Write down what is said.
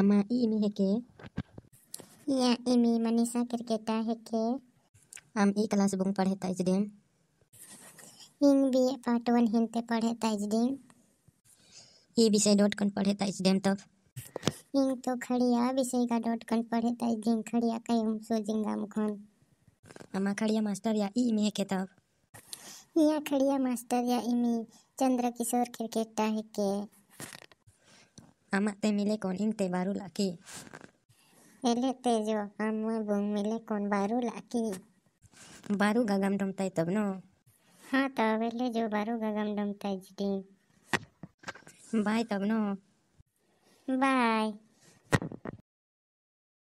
ಅಮ್ಮ ಈ ಇಮಿ ಹೇಗೆ ಯಾ ಇಮಿ ಮನೀಷಾ ಕ್ರಿಕೆಟ ಹೇಗೆ हम ई क्लास बुंग पढ़े तजदेन इन बी ए पार्ट वन हिंते पढ़े तजदेन ई विषय डॉट कॉन पढ़े तजदेन तब इन तो खड़िया विषय का डॉट कॉन पढ़े तजदेन खड़िया कई हम सोजेंगा मुखन अमा खड़िया मास्टर या ई में के तब या खड़िया मास्टर या इमी चंद्र किशोर क्रिकेट टा है के ᱟᱢᱟᱜ ᱛᱮ ᱢᱤᱞᱮ ᱠᱚᱱ ᱤᱧ ᱛᱮ ᱵᱟᱨᱩ ᱞᱟᱠᱤ ಎಲೆ ತೇಜೋ ಅಮ್ಮ ಭೂಮಿ ಮೇಲೆ ಕೊಂಡು ಬಾರು ಲಾಕಿ ಬಾರು ಗಗಮ್ ಡಮ್ತಾ ಇತ್ತಬ್ನು ಹಾ ತಾವೆಲ್ಲ ಜೋ ಬಾರು ಗಗಮ್ ಡಮ್ತಾ ಇದ್ದೀನಿ ಬಾಯ್ ತಬ್ನು ಬಾಯ್